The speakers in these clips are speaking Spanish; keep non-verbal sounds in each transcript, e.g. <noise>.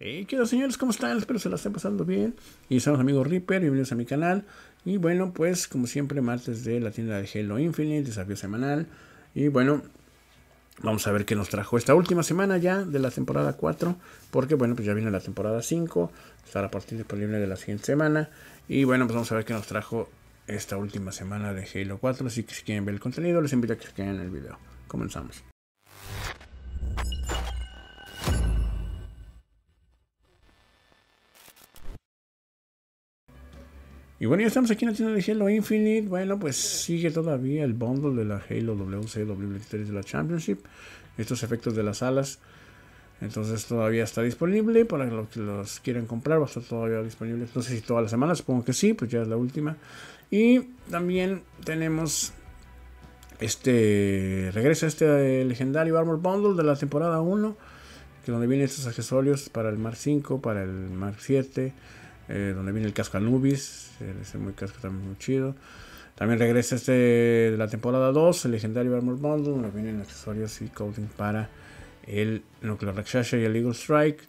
Hey eh, ¿Qué tal señores? ¿Cómo están? Espero se la estén pasando bien. Y somos amigos Reaper, bienvenidos a mi canal. Y bueno, pues como siempre, martes de la tienda de Halo Infinite, desafío semanal. Y bueno, vamos a ver qué nos trajo esta última semana ya de la temporada 4. Porque bueno, pues ya viene la temporada 5. Estará a partir disponible de la siguiente semana. Y bueno, pues vamos a ver qué nos trajo esta última semana de Halo 4. Así que si quieren ver el contenido, les invito a que se queden en el video. Comenzamos. Y bueno, ya estamos aquí en la tienda de Halo Infinite. Bueno, pues sigue todavía el bundle de la Halo WCW3 de la Championship. Estos efectos de las alas. Entonces todavía está disponible para los que los quieran comprar. Va a estar todavía disponible. No sé si todas las semanas, supongo que sí, pues ya es la última. Y también tenemos este. Regreso a este eh, legendario Armor Bundle de la temporada 1. Que donde vienen estos accesorios para el Mark 5, para el Mark 7 eh, donde viene el casco Anubis, eh, ese muy casco también muy chido. También regresa este de la temporada 2, el legendario Armor Bundle, donde vienen accesorios y coding para el Nuclear Rakshasha y el Eagle Strike.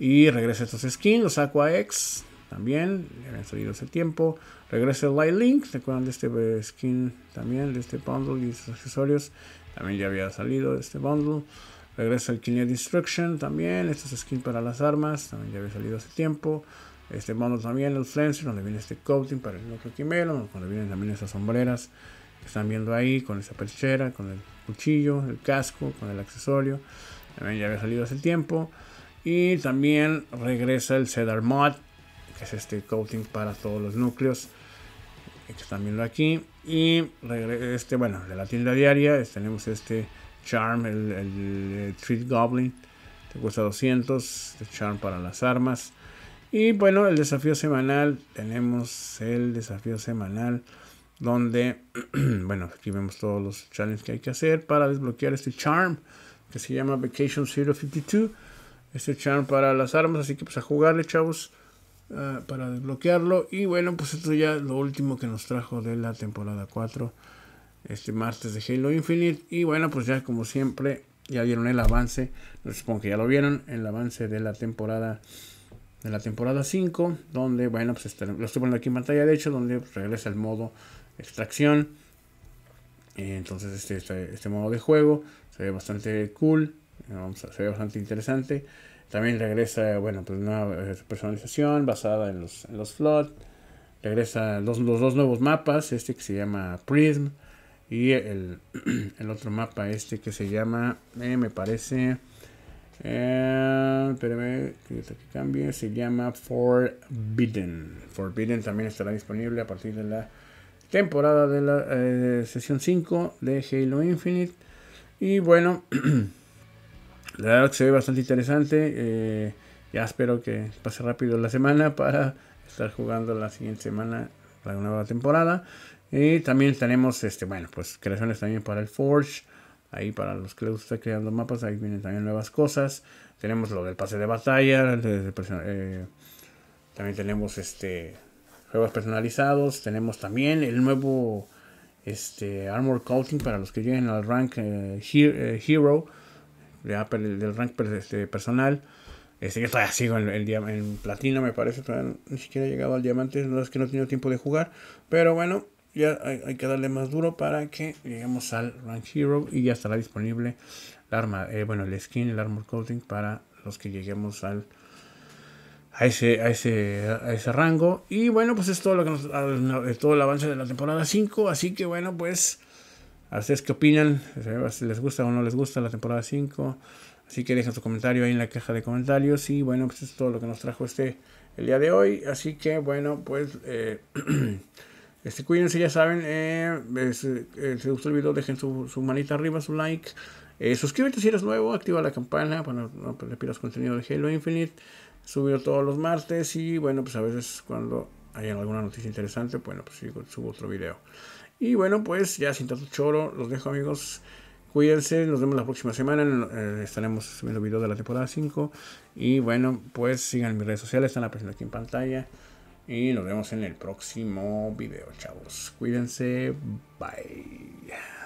Y regresa estos skins, los Aqua X, también, ya habían salido hace tiempo. Regresa el Light Link, ¿se de este eh, skin también, de este bundle y sus accesorios? También ya había salido este bundle. Regresa el Kinetic Destruction también, estos skins para las armas, también ya había salido hace tiempo. Este, vamos también los lenses, donde viene este coating para el núcleo quimelo, donde vienen también esas sombreras que están viendo ahí, con esa perchera, con el cuchillo, el casco, con el accesorio. También ya había salido hace tiempo. Y también regresa el Cedar Mod, que es este coating para todos los núcleos que están viendo aquí. Y este, bueno, de la tienda diaria tenemos este Charm, el, eh, Treat Goblin, te cuesta 200, este Charm para las armas. Y bueno, el desafío semanal, tenemos el desafío semanal donde, <clears throat> bueno, aquí vemos todos los challenges que hay que hacer para desbloquear este charm que se llama Vacation 052. Este charm para las armas, así que pues a jugarle, chavos, ah, para desbloquearlo. Y bueno, pues esto ya es lo último que nos trajo de la temporada 4, este martes de Halo Infinite. Y bueno, pues ya como siempre, ya vieron el avance, supongo que ya lo vieron, el avance de la temporada de la temporada 5, donde, bueno, pues este, lo estoy poniendo aquí en pantalla, de hecho, donde regresa el modo extracción. Entonces este, este, este modo de juego se ve bastante cool, se ve bastante interesante. También regresa, bueno, pues una eh, personalización basada en los, en Regresa los, dos nuevos mapas, este que se llama Prism y el, <clears throat> otro mapa este que se llama, eh, me parece, eh, que cambie. Se llama Forbidden. Forbidden también estará disponible a partir de la temporada de la eh, sesión 5 de Halo Infinite. Y bueno, <clears throat> la verdad que se ve bastante interesante. Eh, ya espero que pase rápido la semana <laughs> para estar jugando la siguiente semana para una nueva temporada. Y también tenemos, este, bueno, pues creaciones también para el Forge. Ahí para los que les gusta creando mapas, ahí vienen también nuevas cosas. Tenemos lo del pase de batalla, eh, también tenemos este juegos personalizados, tenemos también el nuevo este Armor Coating para los que lleguen al rank eh, Hero, eh, del rank este, personal. Este, yo sigo en, platino, me parece. Todavía ni siquiera he llegado al diamante. No es que no he tenido tiempo de jugar. Pero bueno, ya hay, que darle más duro para que lleguemos al Rank Hero y ya estará disponible arma, eh, bueno, el skin, el armor coating para los que lleguemos al a ese, a ese, a ese rango. Y bueno, pues es todo lo que nos, todo el avance de la temporada 5. Así que bueno, pues a ustedes qué opinan, si les gusta o no les gusta la temporada 5. Así que dejen su comentario ahí en la caja de comentarios. Y bueno, pues es todo lo que nos trajo este el día de hoy. Así que bueno, pues eh, <clears throat> Este, cuídense, ya saben. Eh, eh, eh, si les gustó el video, dejen su, manita arriba, su like. suscríbete si eres nuevo, activa la campana para no, pues, contenido de Halo Infinite. Subo todos los martes y bueno, pues a veces cuando hay alguna noticia interesante, bueno, pues subo otro video. Y bueno, pues ya sin tanto choro, los dejo amigos. Cuídense, nos vemos la próxima semana. estaremos estaremos subiendo videos de la temporada 5. Y bueno, pues sigan mis redes sociales, están apareciendo aquí en pantalla. Y nos vemos en el próximo video, chavos. Cuídense. Bye.